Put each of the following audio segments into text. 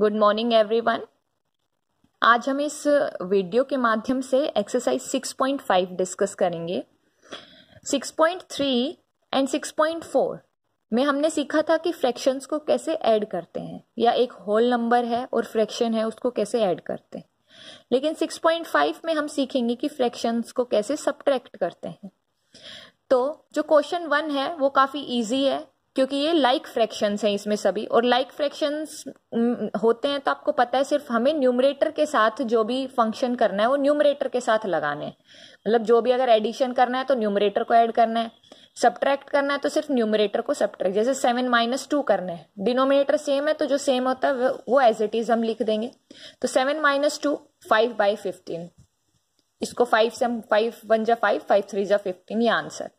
good morning everyone आज हम इस वीडियो के माध्यम से एक्सरसाइज 6.5 डिस्कस करेंगे 6.3 एंड 6.4 में हमने सीखा था कि फ्रैक्शंस को कैसे ऐड करते हैं या एक होल नंबर है और फ्रैक्शन है उसको कैसे ऐड करते हैं लेकिन 6.5 में हम सीखेंगे कि फ्रैक्शंस को कैसे सब्ट्रैक्ट करते हैं तो जो क्वेश्चन वन है वो काफ़ी ईजी है क्योंकि ये लाइक like फ्रैक्शंस हैं इसमें सभी और लाइक like फ्रैक्शंस होते हैं तो आपको पता है सिर्फ हमें न्यूमरेटर के साथ जो भी फंक्शन करना है वो न्यूमरेटर के साथ लगाने हैं मतलब जो भी अगर एडिशन करना है तो न्यूमरेटर को ऐड करना है सब्ट्रैक्ट करना है तो सिर्फ न्यूमरेटर को सब्ट्रैक्ट जैसे सेवन माइनस टू करना है डिनोमिनेटर सेम है तो जो सेम होता है वो एज इट इज हम लिख देंगे तो seven minus two five by fifteen इसको फाइव से फाइव वन जा फाइव फाइव थ्री जा फिफ्टीन ये आंसर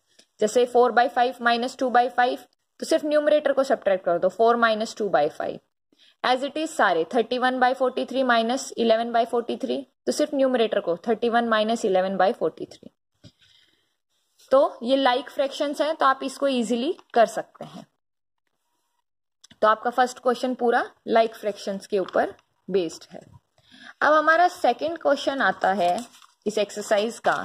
जैसे four by five minus two by five तो सिर्फ न्यूमरेटर को सब्ट्रैक्ट कर दो four minus two by five as it is सारे thirty one by forty three minus eleven by forty three तो सिर्फ न्यूमरेटर को thirty one minus eleven by forty three तो ये लाइक like फ्रैक्शन है तो आप इसको इजिली कर सकते हैं तो आपका फर्स्ट क्वेश्चन पूरा लाइक like फ्रैक्शन के ऊपर बेस्ड है अब हमारा सेकेंड क्वेश्चन आता है इस एक्सरसाइज का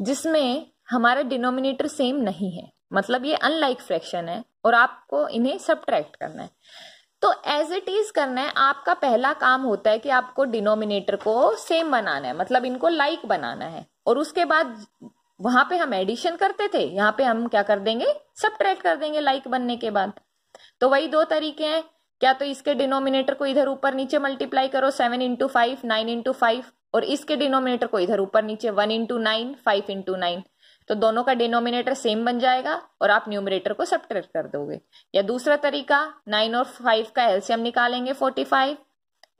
जिसमें हमारा डिनोमिनेटर सेम नहीं है मतलब ये अनलाइक फ्रैक्शन है और आपको इन्हें सब्ट्रैक्ट करना है तो एज इट इज करना है आपका पहला काम होता है कि आपको डिनोमिनेटर को सेम बनाना है मतलब इनको लाइक like बनाना है और उसके बाद वहां पे हम एडिशन करते थे यहाँ पे हम क्या कर देंगे सब कर देंगे लाइक like बनने के बाद तो वही दो तरीके हैं क्या तो इसके डिनोमिनेटर को इधर ऊपर नीचे मल्टीप्लाई करो seven into five nine into five और इसके डिनोमिनेटर को इधर ऊपर नीचे one into nine five into nine तो दोनों का डिनोमिनेटर सेम बन जाएगा और आप न्यूमरेटर को सब कर दोगे या दूसरा तरीका नाइन और फाइव का एल्सियम निकालेंगे फोर्टी फाइव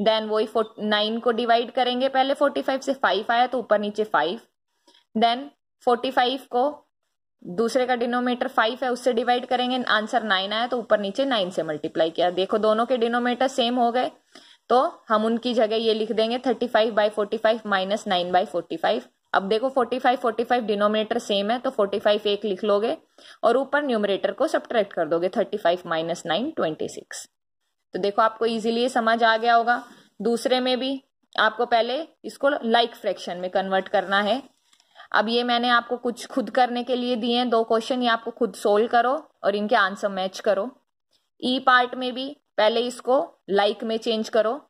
देन वो नाइन को डिवाइड करेंगे पहले फोर्टी फाइव से फाइव आया तो ऊपर नीचे फाइव देन फोर्टी फाइव को दूसरे का डिनोमीटर फाइव है उससे डिवाइड करेंगे आंसर नाइन आया तो ऊपर नीचे नाइन से मल्टीप्लाई किया देखो दोनों के डिनोमीटर सेम हो गए तो हम उनकी जगह ये लिख देंगे thirty five by forty five minus nine by forty five अब देखो 45 45 डिनोमिनेटर सेम है तो 45 एक लिख लोगे और ऊपर न्यूमरेटर को सब्ट्रैक्ट कर दोगे 35 माइनस नाइन ट्वेंटी तो देखो आपको इजीली समझ आ गया होगा दूसरे में भी आपको पहले इसको लाइक like फ्रैक्शन में कन्वर्ट करना है अब ये मैंने आपको कुछ खुद करने के लिए दिए हैं दो क्वेश्चन ये आपको खुद सोल्व करो और इनके आंसर मैच करो ई e पार्ट में भी पहले इसको लाइक like में चेंज करो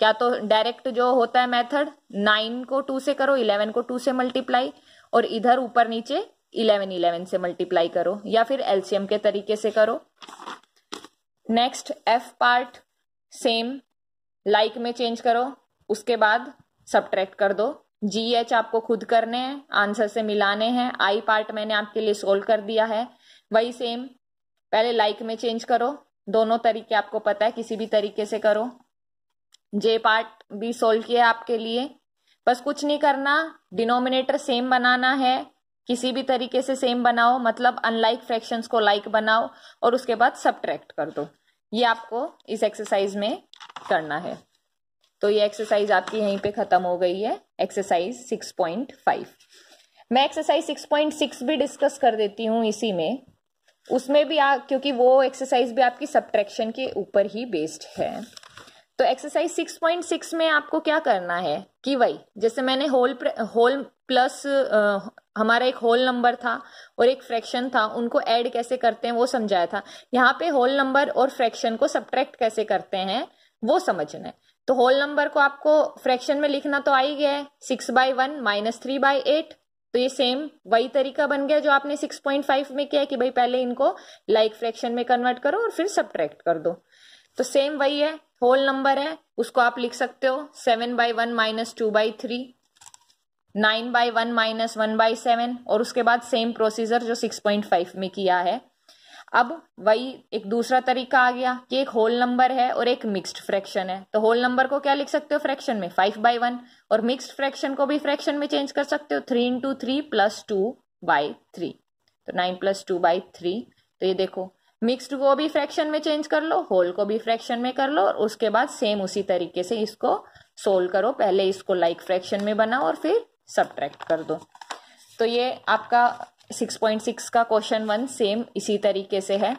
क्या तो डायरेक्ट जो होता है मेथड नाइन को टू से करो इलेवन को टू से मल्टीप्लाई और इधर ऊपर नीचे इलेवन इलेवन से मल्टीप्लाई करो या फिर एलसीएम के तरीके से करो next F part same like में चेंज करो उसके बाद सब्ट्रैक्ट कर दो जी एच आपको खुद करने हैं आंसर से मिलाने हैं आई पार्ट मैंने आपके लिए सोल्व कर दिया है वही सेम पहले लाइक में चेंज करो दोनों तरीके आपको पता है किसी भी तरीके से करो जे पार्ट भी सोल्व किया आपके लिए बस कुछ नहीं करना डिनोमिनेटर सेम बनाना है किसी भी तरीके से सेम बनाओ मतलब अनलाइक फ्रैक्शंस को लाइक like बनाओ और उसके बाद सब्ट्रैक्ट कर दो ये आपको इस एक्सरसाइज में करना है तो ये एक्सरसाइज आपकी यहीं पे खत्म हो गई है एक्सरसाइज 6.5 मैं एक्सरसाइज 6.6 भी डिस्कस कर देती हूँ इसी में उसमें भी आ क्योंकि वो एक्सरसाइज भी आपकी सब्ट्रैक्शन के ऊपर ही बेस्ड है तो एक्सरसाइज 6.6 में आपको क्या करना है कि वही जैसे मैंने होल होल प्लस हमारा एक होल नंबर था और एक फ्रैक्शन था उनको ऐड कैसे करते हैं वो समझाया था यहाँ पे होल नंबर और फ्रैक्शन को सब्ट्रैक्ट कैसे करते हैं वो समझना है तो होल नंबर को आपको फ्रैक्शन में लिखना तो आ ही गया है six by one minus three by eight तो ये सेम वही तरीका बन गया जो आपने सिक्स पॉइंट फाइव में किया कि भाई पहले इनको लाइक like फ्रैक्शन में कन्वर्ट करो और फिर सब्ट्रैक्ट कर दो तो सेम वही है होल नंबर है उसको आप लिख सकते हो seven by one minus two by three nine by one minus one by seven और उसके बाद सेम प्रोसीजर जो सिक्स पॉइंट फाइव में किया है अब वही एक दूसरा तरीका आ गया कि एक होल नंबर है और एक मिक्स्ड फ्रैक्शन है तो होल नंबर को क्या लिख सकते हो फ्रैक्शन में फाइव बाई वन और मिक्स्ड फ्रैक्शन को भी फ्रैक्शन में चेंज कर सकते हो three into three plus two by three तो nine plus two by three तो ये देखो मिक्स्ड को भी फ्रैक्शन में चेंज कर लो होल को भी फ्रैक्शन में कर लो और उसके बाद सेम उसी तरीके से इसको सोल्व करो पहले इसको लाइक like फ्रैक्शन में बनाओ और फिर सब्ट्रैक्ट कर दो तो ये आपका 6.6 का क्वेश्चन वन सेम इसी तरीके से है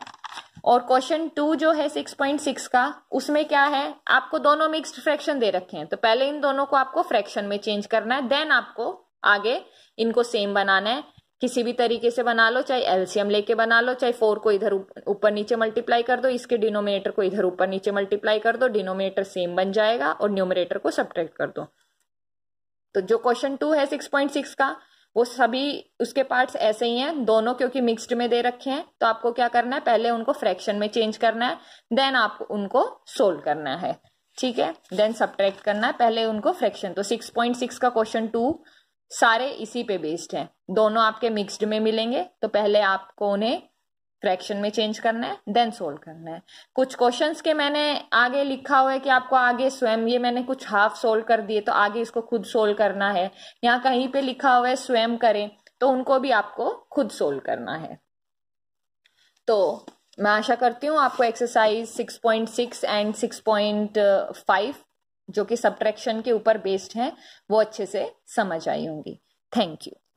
और क्वेश्चन टू जो है 6.6 का उसमें क्या है आपको दोनों मिक्स्ड फ्रैक्शन दे रखे हैं तो पहले इन दोनों को आपको फ्रैक्शन में चेंज करना है देन आपको आगे इनको सेम बनाना है किसी भी तरीके से बना लो चाहे एल्सियम लेके बना लो चाहे फोर को इधर ऊपर नीचे मल्टीप्लाई कर दो इसके डिनोमिनेटर को इधर ऊपर नीचे मल्टीप्लाई कर दो डिनोमिनेटर सेम बन जाएगा और न्यूमिनेटर को सब्ट्रैक्ट कर दो तो जो क्वेश्चन टू है सिक्स पॉइंट सिक्स का वो सभी उसके पार्ट्स ऐसे ही हैं दोनों क्योंकि मिक्सड में दे रखे हैं तो आपको क्या करना है पहले उनको फ्रैक्शन में चेंज करना है देन आप उनको सोल्व करना है ठीक है देन सब्ट्रैक्ट करना है पहले उनको फ्रैक्शन तो सिक्स पॉइंट सिक्स का क्वेश्चन टू सारे इसी पे बेस्ड हैं दोनों आपके मिक्सड में मिलेंगे तो पहले आपको उन्हें फ्रैक्शन में चेंज करना है देन सोल्व करना है कुछ क्वेश्चंस के मैंने आगे लिखा हुआ है कि आपको आगे स्वयं ये मैंने कुछ हाफ सोल्व कर दिए तो आगे इसको खुद सोल्व करना है या कहीं पे लिखा हुआ है स्वयं करें तो उनको भी आपको खुद सोल्व करना है तो मैं आशा करती हूँ आपको एक्सरसाइज 6.6 एंड 6.5 जो कि सब्ट्रैक्शन के ऊपर बेस्ड हैं वो अच्छे से समझ आई होंगी थैंक यू